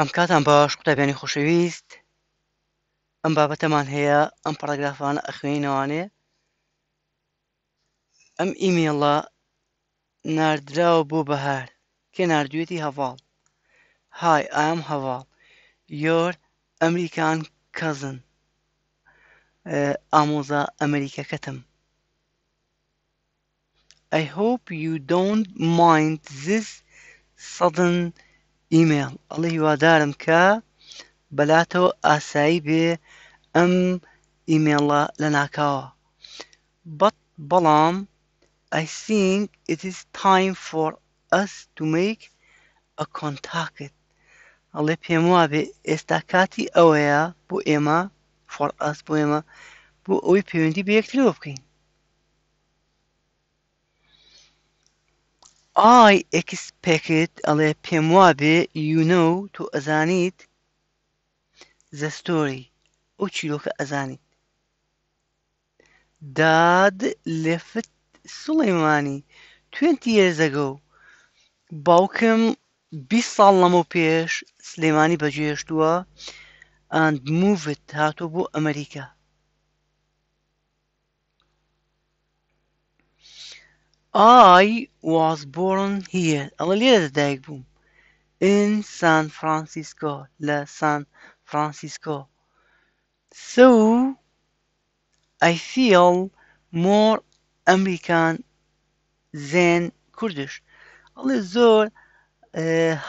ئەم کاتان باش قوتابیانی خۆشەویست ئەم بابەتەمان هەیە ئەم پاراگرافانە ئەخوێنەوانێ ئەم ئیمێڵە نردراوە بۆ بەهار کێ نردوێتی هەواڵ های ئام هەواڵ یۆر ئەمریکان کەزن ئامۆزا ئەمریکەکەتم I hope you don't mind this sudden ئیمێڵ ئەڵێ هیوادارم کە بەلاتەوە ئاسایی بێ ئەم ئیمێڵە لە ناکاوە بەڵام I think it is time for us to make a contact ئەڵێ پێم وابێ ئێستا کاتی ئەوەیە بۆ ئێمە فۆڕ ئەس بۆ ئێمە بۆ ئەوەی پەیوەندی بە یەکترەوە بکەین ئای ئەکس پێکت ئەڵێ پێم وابێ یونە و تۆ ئەزانیت زەستۆری ئەو چیرۆکە ئەزانیت داد لێفت سڵەیمانی توێنتی ئێزەگە و باوکم بی ساڵ لەمە پێش سلێمانی بەجێشتووە ئەند موڤت هاتۆ بۆ ئەمریکا I was born here. ئەڵە لێرە لەدایک بووم. In San Francisco لە San Francisco. So I feel more American than Kurdish. ئەڵێ زۆر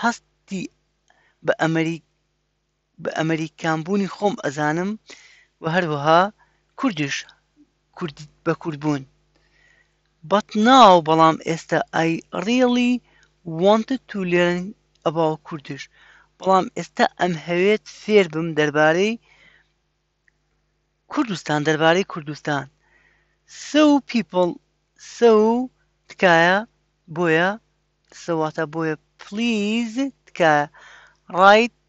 هەستی بە ئەمریک بە ئەمریکانبوونی خۆم ئەزانم و هەروەها کوردش بە کورد بوون. But now بەڵام ئێستا I really wanted to learn about Kurdish. بەڵام ئێستا ئەم هەوێت فێر بم دەربارەی کوردستان دەربارەی کوردستان. So people so تکایە بۆیە سەواتە بۆیە پلیز تکایە ڕیت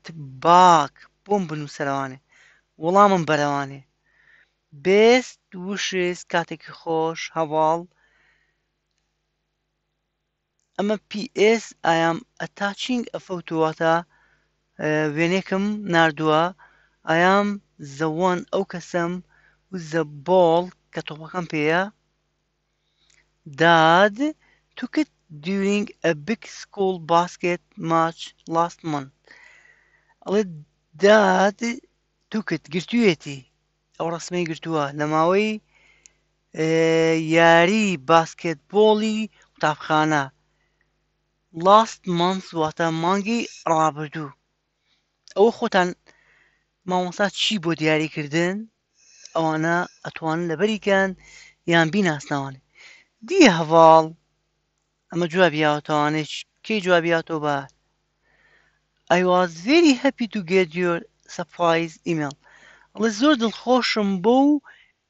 باک بۆم بنووسەرەوانێ وەڵامم بەرەوانێ. بێست وشست کاتێکی خۆش هەواڵ ئەمە PS ئایام ئەتاچینگ ئەفەوتواتە وێنێکم نردووە ئایام زەوان ئەو کەسم و زە باڵ کە تۆپەکەم پێەیە داد توکت during a big school basket match last month ئەڵێ داد توکت گرتوویەتی ئەو ڕسمی گرتووە لە ماوەی یاری باسکت بۆڵی قوتابخانە last month واتە مانگی ڕابردوو ئەوە خۆتان مامۆستا چی بۆ دیاریکردن ئەوانە ئەتوان لەبەریکەن یان بیناسناوانێ دی هەواڵ ئەمە جوابیاوتوانێت کەی جوابیاتەوە بە I was very happy to get your surprise email ئەڵێ زۆر دڵخۆشم بۆ و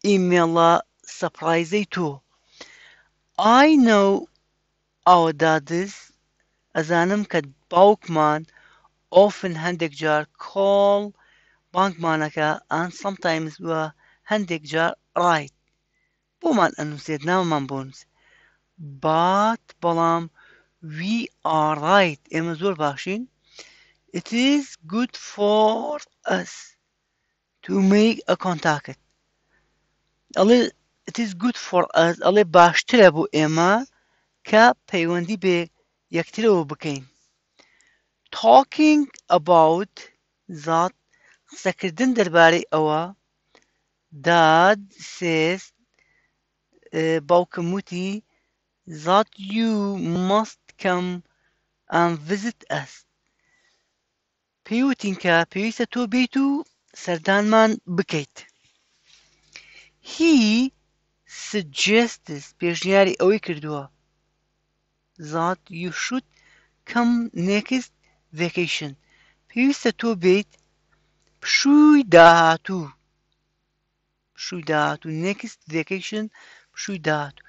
ئیمێڵە سەپرایزەی تۆ I know our that this ئەزانم کە باوکمان ئۆفن هەندێک جار کۆڵ بانکمانەکە ئان سم تایمز وە هەندێک جار ڕایت بۆمان ئەنووسێت ناومان بۆنس بات بەڵام وی ئاڕایت ئێمە زۆر باشین it is good for us to make a contact ئەڵێ it is good for us ئەڵێ باشترە بۆ ئێمە کە پەیوەندی بێ یەکترەوە بکەین talking about زات قسەکردن دەربارەی ئەوە داد سێست باوکم وتی زات you must come and visit us پێیوتین کە پێویستە تۆ بیت و سەردانمان بکەیت he suggested پێشنیاری ئەوەی کردووە that you should come next vacation پێویستە تۆ بیت پشووی داهاتوو پشووی داهاتوو next vacation پشووی داهاتوو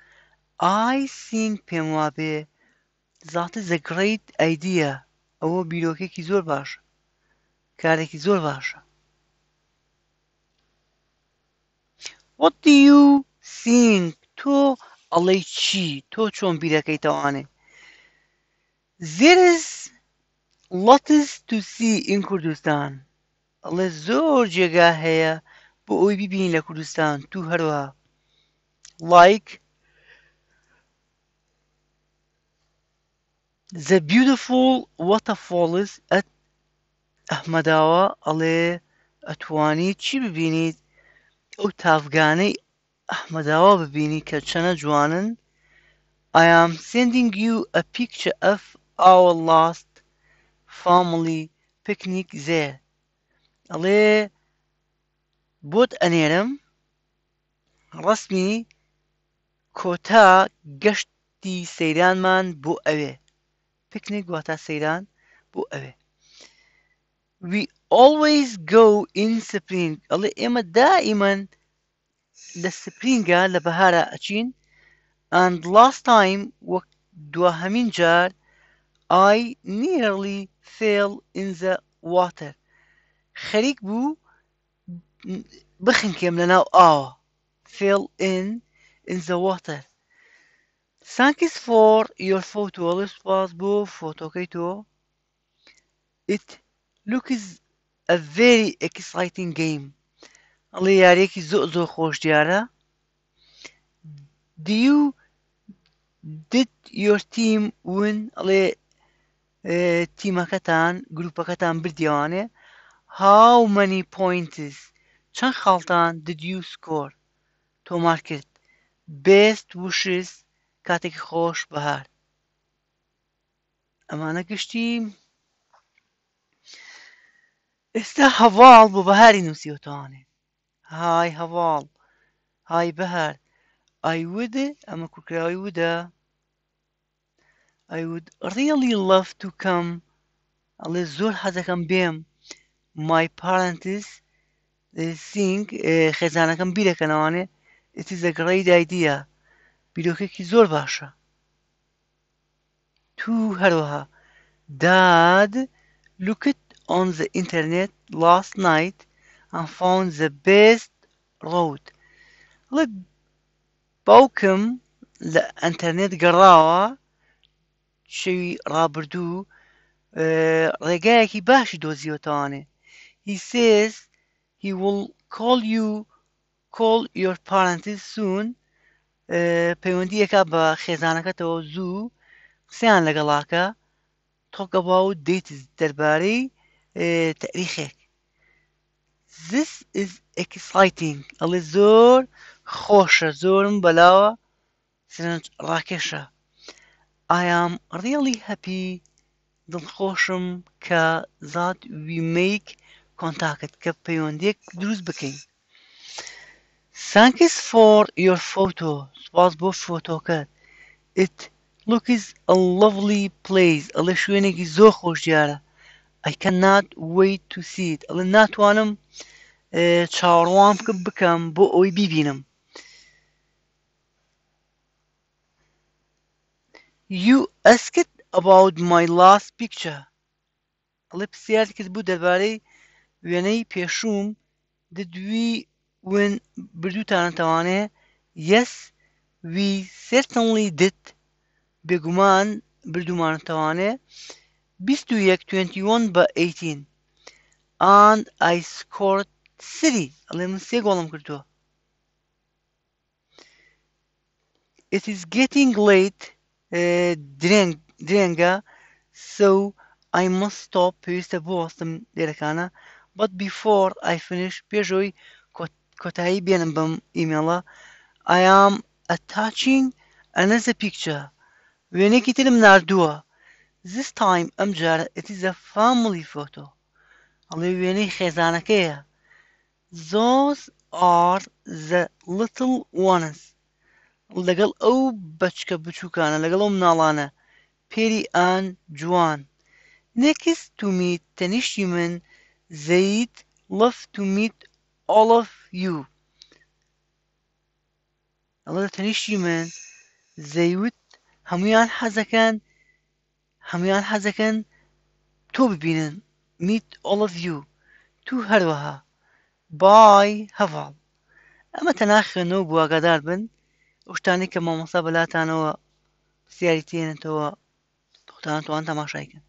I think پێم وابێ زاتە the great idea ئەوە بیرۆکێکی زۆر باشە کارێکی زۆر باشە What do you think تۆ ئەڵێ چی تۆ چۆن بیرەکەی تەوانێ There is lots to see in Kurdistan. Allah zor cega heye bu oy bibinle Kurdistan tu herwa. Like the beautiful waterfalls at Ahmadawa Allah اتوانی چی ببینید ئەو تافگانەی ئەحمەداوا ببینی کە چەنە جوانن I am sending you a picture of our last family picnic there ئەڵێ بۆت ئەنێرم ڕستمی کۆتا گەشتی سەیرانمان بۆ ئەوێ پکنیک واتە سەیران بۆ ئەوێ we always go in spring ئەڵێ ئێمە دائیمەن لە سپرینگە لە بەهارە ئەچین and last time وەک دوهەمین جار I nearly fell in the water. خەریک بو بخن لە ناو ئاوە fell in in the water. Thank you for your photo. was بۆ فۆتۆکەی تۆ. It looks a very exciting game. ئەڵێ یاریەکی زۆ زۆر خۆش دیارە. Do you did your team win? ئەڵێ تیمەکەتان گروپەکەتان بردیوانێ هاو مەنی پوینتز چەند خاڵتان ددیو سکۆر تۆمار کرد بێست وشز کاتێکی خۆش بەهار ئەمانە گشتی ئێستا هەواڵ بۆ بەهاری نووسیوتوانێ های هەواڵ های بەهار ئایودێ ئەمە کوکراوی ودە I would really love to come للزور حتى my parents they think خزانەکەم بیرەکەنەوانێ it is a great idea بیرۆکێکی زۆر باشە تو هەروەها dad looked on the internet last night and found the best road Look, باوکم the ئەتەرنێت گەڕاوە شەوی ڕابردوو ڕێگایەکی باشی دۆزیۆتانێ he says he will call you call your parents soon پەیوەندیەکە بە خێزانەکەتەوە زوو قسەیان لەگەڵاکە تۆکەبا و دیت دەربارەی تاریخێک this is exciting ئەڵێ زۆر خۆشە زۆرم بەلاوە ڕاکێشە ئایام ڕێڵی هەپی دڵخۆشم کە زات ویمەیک کۆنتاکت کە پەیوەندێک دروست بکەین Thank you for your photo. سپاس بۆ فۆتۆکەت. It looks a lovely place. ئەڵێ شوێنێکی زۆر خۆشیارە. I cannot wait to see it. ئەڵێ ناتوانم چاڕوان بکەم بۆ ئەوی بیبینم. You asked about my last picture. Lipsiad Kitbudavari Vene Peshum Did we win Bridutanatane? Yes, we certainly did. Beguman Bridumanatane Bistu Yak twenty one by eighteen. And I scored City. Alem Segolam Kurtu. It is getting late. درێنگ درێنگە سو ئای مستۆپ پێویستە بۆستم لێرەکانە بەت بیفۆر ئایفنش پێشەوەی کۆتایی بێنم بەم ئیمێڵە ئایام ئەتاچین ئەنەزە پیکچە وێنێکی ترم نردووە زیس تایم ئەم جارە ئەتیزە فاملی فۆتۆ ئەڵێ وێنەی خێزانەکەیە زۆز are the little ones لەگەڵ ئەو بەچکە بچووکانە لەگەڵ ئەو مناڵانە پێری ئان جوان نێکیس تومیت تەنیشتی من زەید لەف تومیت ئۆڵف یو ئەڵە تەنیشتی من زەیوت هەمویان حەزەکان هەمویان حەزەکەن تۆ ببینن میت ئۆڵف یو تو هەروەها بای هەواڵ ئەمە تەناخێنەوە بواگادار بن ئەو شتانی کە مامۆستا بەلاتانەوە پرسیاری تێنێتەوە دختان توان تەماشایکن